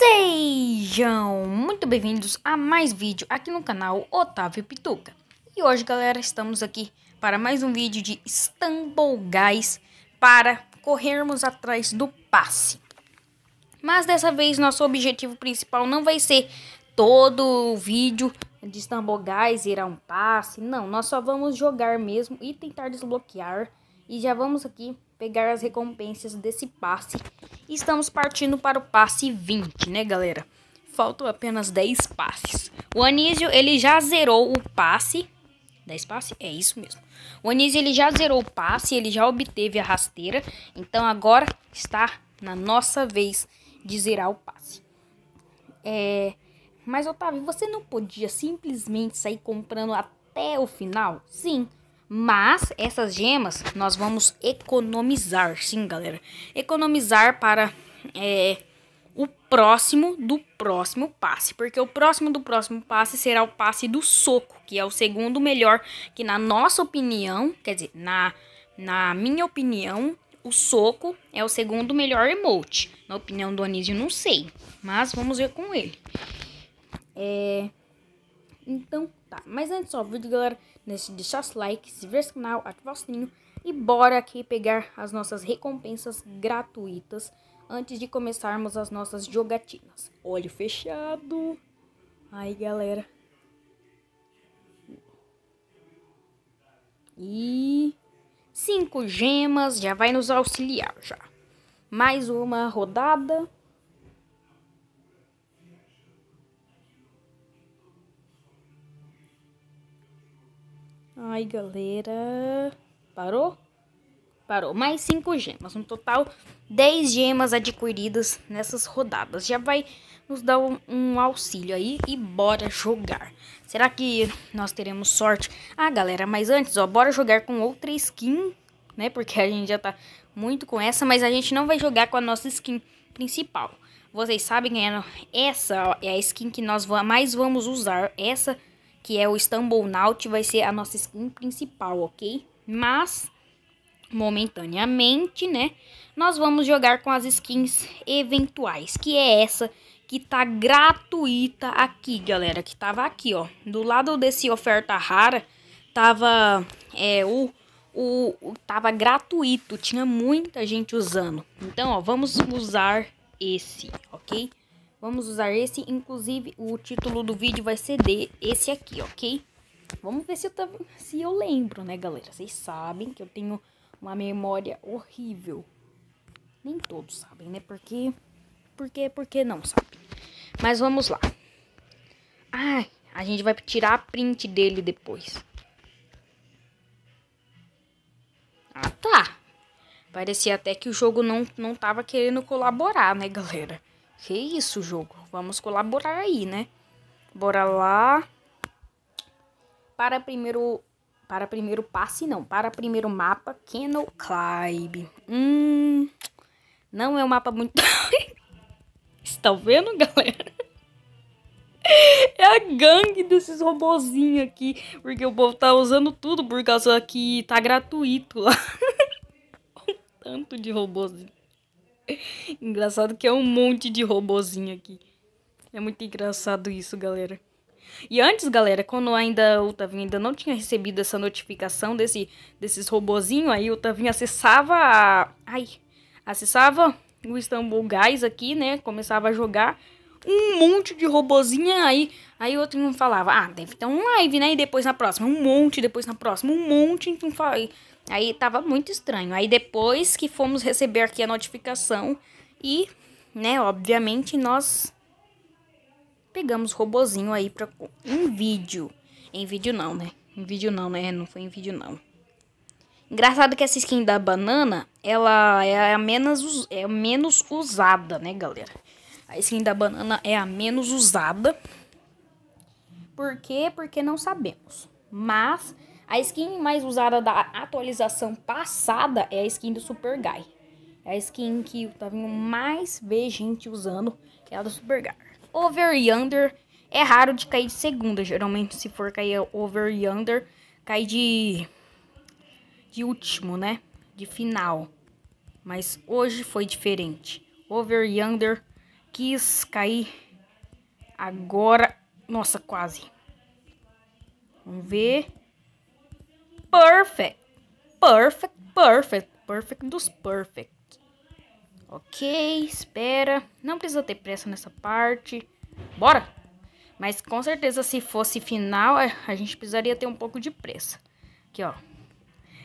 Sejam muito bem-vindos a mais vídeo aqui no canal Otávio Pituca. E hoje, galera, estamos aqui para mais um vídeo de Istanbul Guys para corrermos atrás do passe. Mas dessa vez nosso objetivo principal não vai ser todo o vídeo de Istanbul Guys ir a um passe. Não, nós só vamos jogar mesmo e tentar desbloquear. E já vamos aqui pegar as recompensas desse passe. Estamos partindo para o passe 20, né, galera? Faltam apenas 10 passes. O Anísio, ele já zerou o passe. 10 passes? É isso mesmo. O Anísio, ele já zerou o passe, ele já obteve a rasteira. Então, agora está na nossa vez de zerar o passe. É... Mas, Otávio, você não podia simplesmente sair comprando até o final? Sim, mas essas gemas nós vamos economizar, sim, galera. Economizar para é, o próximo do próximo passe. Porque o próximo do próximo passe será o passe do soco, que é o segundo melhor. Que na nossa opinião, quer dizer, na, na minha opinião, o soco é o segundo melhor emote. Na opinião do Anísio, não sei. Mas vamos ver com ele. É... Então, Tá, mas antes do vídeo, galera, não esquece de deixar like, se inscrever no canal, ativar o sininho e bora aqui pegar as nossas recompensas gratuitas antes de começarmos as nossas jogatinas. Olho fechado. Aí, galera. E cinco gemas já vai nos auxiliar já. Mais uma rodada. Ai, galera. Parou? Parou. Mais 5 gemas. No um total, 10 gemas adquiridas nessas rodadas. Já vai nos dar um, um, auxílio aí e bora jogar. Será que nós teremos sorte? Ah, galera, mas antes, ó, bora jogar com outra skin, né? Porque a gente já tá muito com essa, mas a gente não vai jogar com a nossa skin principal. Vocês sabem, é essa ó, é a skin que nós mais vamos usar. Essa skin que é o Istanbul Naut, vai ser a nossa skin principal, ok? Mas, momentaneamente, né, nós vamos jogar com as skins eventuais, que é essa que tá gratuita aqui, galera, que tava aqui, ó. Do lado desse oferta rara, tava é, o, o, o tava gratuito, tinha muita gente usando. Então, ó, vamos usar esse, ok? Vamos usar esse, inclusive o título do vídeo vai ser de esse aqui, ok? Vamos ver se eu, tá, se eu lembro, né, galera? Vocês sabem que eu tenho uma memória horrível. Nem todos sabem, né? Porque, porque, porque não sabem. Mas vamos lá. Ai, a gente vai tirar a print dele depois. Ah, tá. Parecia até que o jogo não, não tava querendo colaborar, né, galera? Que isso, jogo? Vamos colaborar aí, né? Bora lá. Para primeiro... Para primeiro passe, não. Para primeiro mapa, Kennel Climb. Hum... Não é um mapa muito... Estão vendo, galera? É a gangue desses robozinhos aqui. Porque o povo tá usando tudo por causa que tá gratuito lá. um tanto de robozinho. engraçado que é um monte de robozinho aqui. É muito engraçado isso, galera. E antes, galera, quando ainda o Tavinho ainda não tinha recebido essa notificação desse, desses robozinhos, aí o Tavinho acessava a... Ai, acessava o Istanbul Guys aqui, né? Começava a jogar um monte de robozinha aí. Aí outro não falava, ah, deve ter um live, né? E depois na próxima, um monte, depois na próxima, um monte. Então, fala... Aí tava muito estranho. Aí depois que fomos receber aqui a notificação e, né, obviamente nós pegamos robozinho aí para um vídeo. Em vídeo não, né? Em vídeo não, né? Não foi em vídeo não. Engraçado que essa skin da banana, ela é a menos, é a menos usada, né, galera? A skin da banana é a menos usada. Por quê? Porque não sabemos. Mas a skin mais usada da atualização passada é a skin do Super Guy. É a skin que eu tá vendo mais ver gente usando, é a do Super Guy. Over e Under é raro de cair de segunda. Geralmente, se for cair over e under, cai de, de último, né? De final. Mas hoje foi diferente. Over e under quis cair agora. Nossa, quase. Vamos ver perfect. Perfect, perfect, perfect dos perfect. Ok, espera. Não precisa ter pressa nessa parte. Bora! Mas com certeza se fosse final, é, a gente precisaria ter um pouco de pressa. Aqui, ó.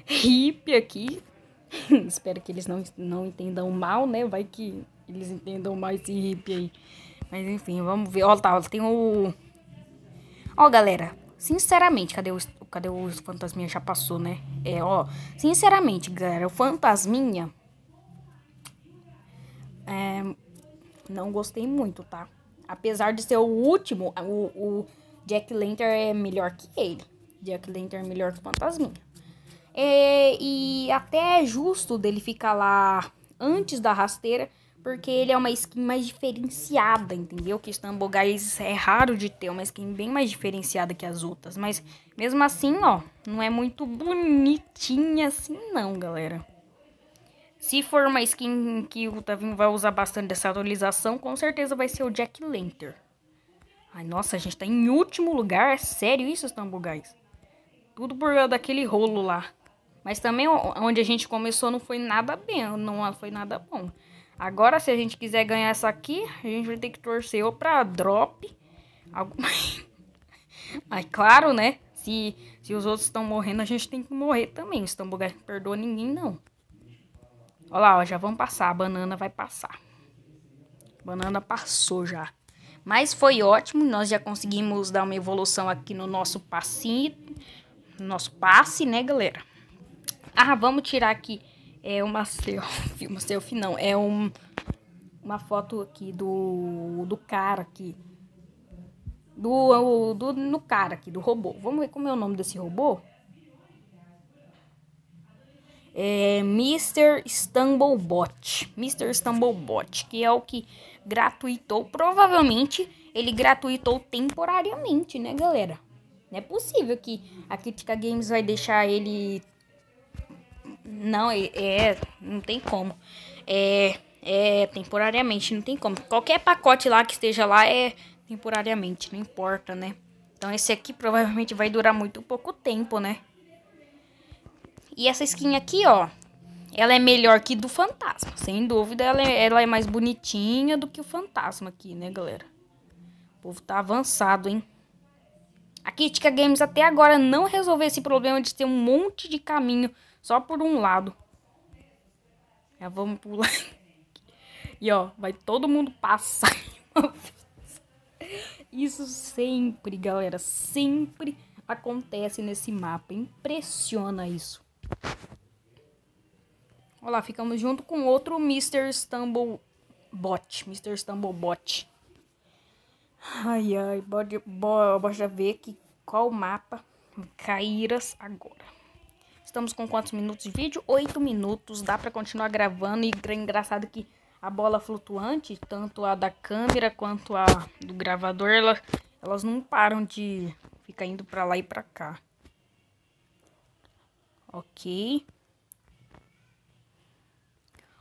Hip aqui. Espero que eles não, não entendam mal, né? Vai que eles entendam mais esse hip aí. Mas enfim, vamos ver. Ó, tá, tem o... Ó, galera, Sinceramente, cadê o, cadê o fantasminha? Já passou, né? É, ó. Sinceramente, galera, o fantasminha. É, não gostei muito, tá? Apesar de ser o último, o, o Jack Lantern é melhor que ele. Jack Lantern é melhor que o fantasminha. É, e até é justo dele ficar lá antes da rasteira porque ele é uma skin mais diferenciada, entendeu? Que Istanbul Guys é raro de ter é uma skin bem mais diferenciada que as outras, mas mesmo assim, ó, não é muito bonitinha assim não, galera. Se for uma skin que o Tavinho vai usar bastante dessa atualização, com certeza vai ser o Jack Lantern. Ai, nossa, a gente tá em último lugar, é sério isso, Istanbul Guys? Tudo por causa daquele rolo lá. Mas também onde a gente começou não foi nada bem, não foi nada bom. Agora, se a gente quiser ganhar essa aqui, a gente vai ter que torcer ou pra drop. Algum... Mas claro, né? Se, se os outros estão morrendo, a gente tem que morrer também. O não perdoa ninguém, não. Olha lá, ó, já vamos passar. A banana vai passar. A banana passou já. Mas foi ótimo. Nós já conseguimos dar uma evolução aqui no nosso passinho. Nosso passe, né, galera? Ah, vamos tirar aqui é uma selfie, uma selfie não, é um, uma foto aqui do, do cara aqui, do, do, no cara aqui, do robô. Vamos ver como é o nome desse robô? É Mr. Stumblebot, Mr. Stumblebot, que é o que gratuitou, provavelmente ele gratuitou temporariamente, né galera? Não é possível que a Critica Games vai deixar ele não, é, é não tem como. É, é temporariamente, não tem como. Qualquer pacote lá que esteja lá é temporariamente, não importa, né? Então esse aqui provavelmente vai durar muito pouco tempo, né? E essa skin aqui, ó, ela é melhor que do fantasma. Sem dúvida, ela é, ela é mais bonitinha do que o fantasma aqui, né, galera? O povo tá avançado, hein? A Kitka Games até agora não resolveu esse problema de ter um monte de caminho só por um lado. Já vamos pular. E ó, vai todo mundo passar Isso sempre, galera, sempre acontece nesse mapa. Impressiona isso. Olha lá, ficamos junto com outro Mr. Stumblebot. Bot. Mr. Stumblebot. Bot. Ai, ai, pode, pode ver que qual mapa Caíras agora estamos com quantos minutos de vídeo? Oito minutos, dá para continuar gravando. E é engraçado que a bola flutuante, tanto a da câmera quanto a do gravador, ela, elas não param de ficar indo para lá e para cá. Ok.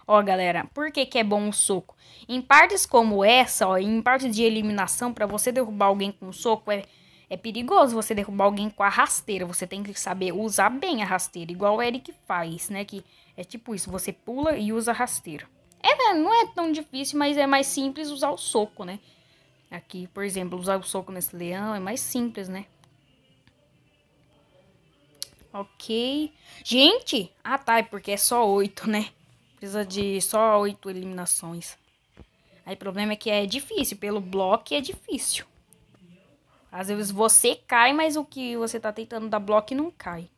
Ó, galera, por que, que é bom o soco? Em partes como essa, ó, em partes de eliminação, para você derrubar alguém com soco, é é perigoso você derrubar alguém com a rasteira. Você tem que saber usar bem a rasteira, igual o Eric faz, né? Que é tipo isso, você pula e usa a rasteira. É, não é tão difícil, mas é mais simples usar o soco, né? Aqui, por exemplo, usar o soco nesse leão é mais simples, né? Ok. Gente! Ah, tá, é porque é só oito, né? Precisa de só oito eliminações. Aí o problema é que é difícil, pelo bloco é difícil. Às vezes você cai, mas o que você tá tentando dar bloco não cai.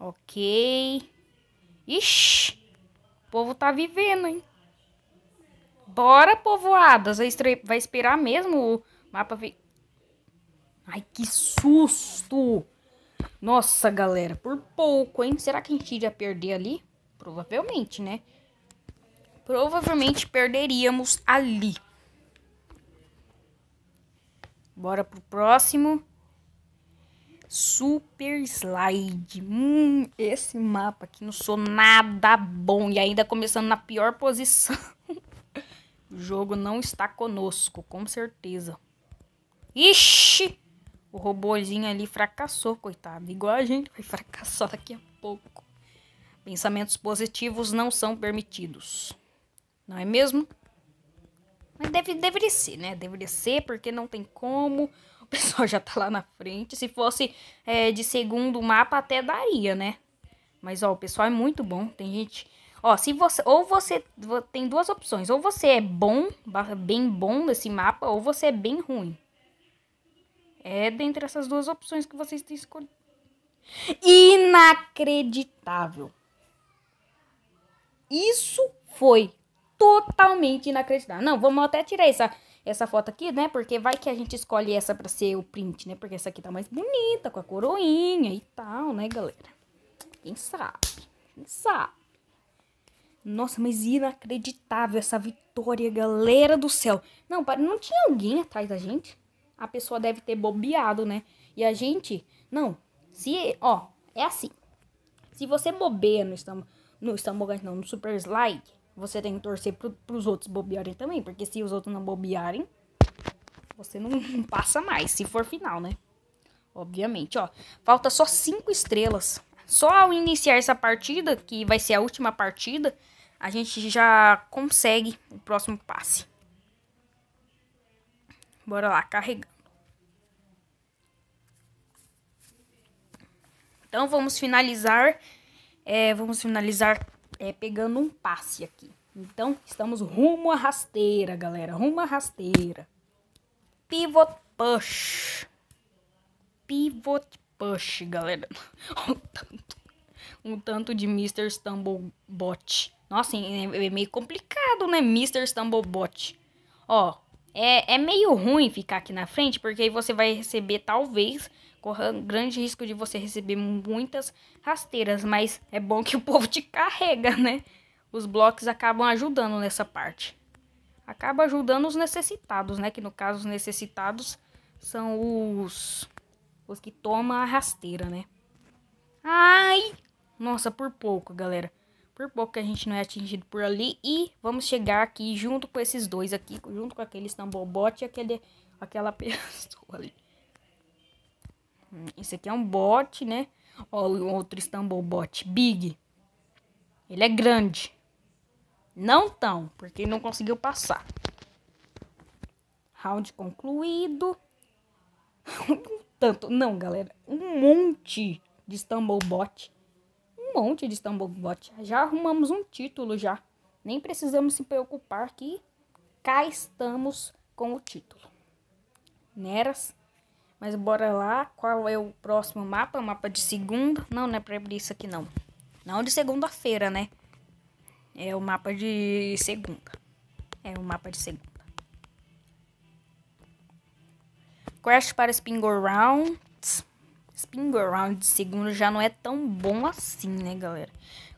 Ok. Ixi. O povo tá vivendo, hein? Bora, povoadas. Vai esperar mesmo o mapa... ver. Ai, que susto! Nossa, galera, por pouco, hein? Será que a gente iria perder ali? Provavelmente, né? Provavelmente perderíamos ali. Bora pro próximo. Super Slide. Hum, esse mapa aqui não sou nada bom. E ainda começando na pior posição. o jogo não está conosco, com certeza. Ixi! O robozinho ali fracassou, coitado. Igual a gente vai fracassar daqui a pouco. Pensamentos positivos não são permitidos. Não é mesmo? Mas deve, deveria ser, né? Deveria ser, porque não tem como. O pessoal já tá lá na frente. Se fosse é, de segundo mapa, até daria, né? Mas, ó, o pessoal é muito bom. Tem gente... Ó, se você... Ou você... Tem duas opções. Ou você é bom, bem bom nesse mapa, ou você é bem ruim. É dentre essas duas opções que vocês têm escolhido. Inacreditável. Isso foi totalmente inacreditável. Não, vamos até tirar essa, essa foto aqui, né? Porque vai que a gente escolhe essa pra ser o print, né? Porque essa aqui tá mais bonita, com a coroinha e tal, né, galera? Quem sabe? Quem sabe? Nossa, mas inacreditável essa vitória, galera do céu. Não, para não tinha alguém atrás da gente? A pessoa deve ter bobeado, né? E a gente... Não, se... Ó, é assim. Se você bobeia no, estam, no Stambogante, não, no Super Slide, você tem que torcer pro, pros outros bobearem também, porque se os outros não bobearem, você não, passa mais, se for final, né? Obviamente, ó. Falta só cinco estrelas. Só ao iniciar essa partida, que vai ser a última partida, a gente já consegue o próximo passe. Bora lá, carregando. Então vamos finalizar. É, vamos finalizar é, pegando um passe aqui. Então, estamos rumo à rasteira, galera. Rumo à rasteira. Pivot push. Pivot push, galera. um tanto, um tanto de Mr. Stumblebot. Nossa, é, é meio complicado, né? Mr. Stumblebot. Ó, é, é meio ruim ficar aqui na frente, porque aí você vai receber, talvez, correndo grande risco de você receber muitas rasteiras, mas é bom que o povo te carrega, né? Os blocos acabam ajudando nessa parte. Acaba ajudando os necessitados, né? Que no caso os necessitados são os os que tomam a rasteira, né? Ai! Nossa, por pouco, galera. Por pouco que a gente não é atingido por ali. E vamos chegar aqui junto com esses dois aqui. Junto com aquele Stambombot e aquele, aquela pessoa ali. Esse aqui é um bot, né? Ó, o outro Istanbul bot, big. Ele é grande. Não tão, porque não conseguiu passar. Round concluído. um Tanto, não, galera. Um monte de Istanbul bot. Um monte de Istanbul bot. Já arrumamos um título já. Nem precisamos se preocupar que cá estamos com o título. Neras mas bora lá. Qual é o próximo mapa? Mapa de segunda. Não, não é pra abrir isso aqui, não. Não de segunda-feira, né? É o mapa de segunda. É o mapa de segunda. Crash para Spin Go Round. Spin Go Round de segunda já não é tão bom assim, né, galera?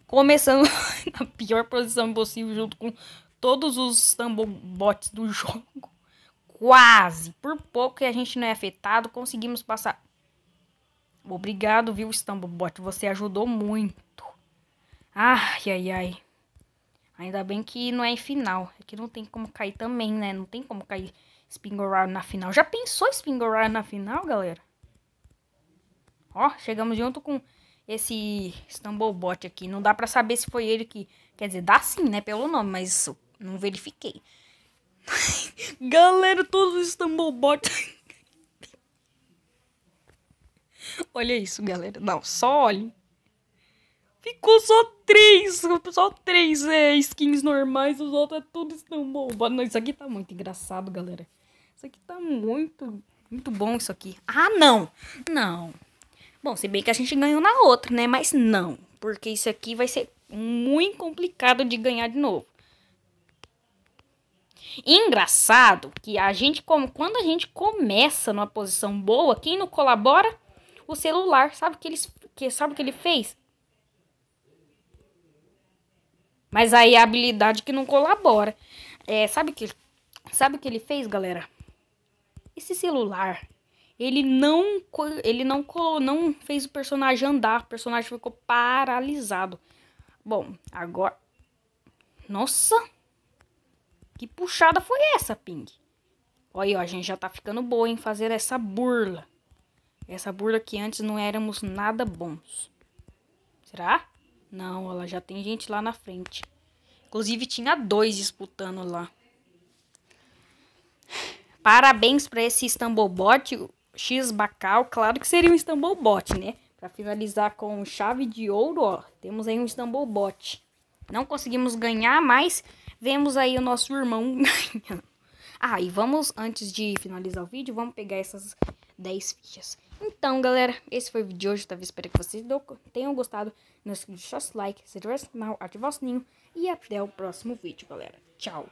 Começando na pior posição possível junto com todos os tambobots do jogo quase, por pouco que a gente não é afetado, conseguimos passar. Obrigado, viu, Stumblebot, você ajudou muito. Ai, ai, ai. Ainda bem que não é em final. É que não tem como cair também, né? Não tem como cair Spingoral na final. Já pensou Spingoral na final, galera? Ó, chegamos junto com esse Stumblebot aqui. Não dá pra saber se foi ele que... Quer dizer, dá sim, né? Pelo nome, mas não verifiquei. Galera, todos os Stumblebot. Olha isso, galera. Não, só olhem. Ficou só três, só três é, skins normais, os outros é tudo Stumblebot. Não, isso aqui tá muito engraçado, galera. Isso aqui tá muito, muito bom isso aqui. Ah, não! Não. Bom, se bem que a gente ganhou na outra, né? Mas não, porque isso aqui vai ser muito complicado de ganhar de novo. Engraçado que a gente, como quando a gente começa numa posição boa, quem não colabora? O celular. Sabe o que, eles, que, sabe que ele fez? Mas aí a habilidade que não colabora. É, sabe que sabe que ele fez, galera? Esse celular, ele não ele não não fez o personagem andar, o personagem ficou paralisado. Bom, agora Nossa, que puxada foi essa, Ping? Olha a gente já tá ficando boa em fazer essa burla. Essa burla que antes não éramos nada bons. Será? Não, ela já tem gente lá na frente. Inclusive tinha dois disputando lá. Parabéns para esse Istanbulbot X Bacal. Claro que seria um Istanbulbot, né? Para finalizar com chave de ouro, ó, temos aí um Istanbulbot. Não conseguimos ganhar, mas Vemos aí o nosso irmão ah, e vamos, antes de finalizar o vídeo, vamos pegar essas 10 fichas. Então, galera, esse foi o vídeo de hoje. Talvez espero que vocês tenham gostado. Não esqueça de deixar o like, se inscrever no canal, ativar o sininho. E até o próximo vídeo, galera. Tchau!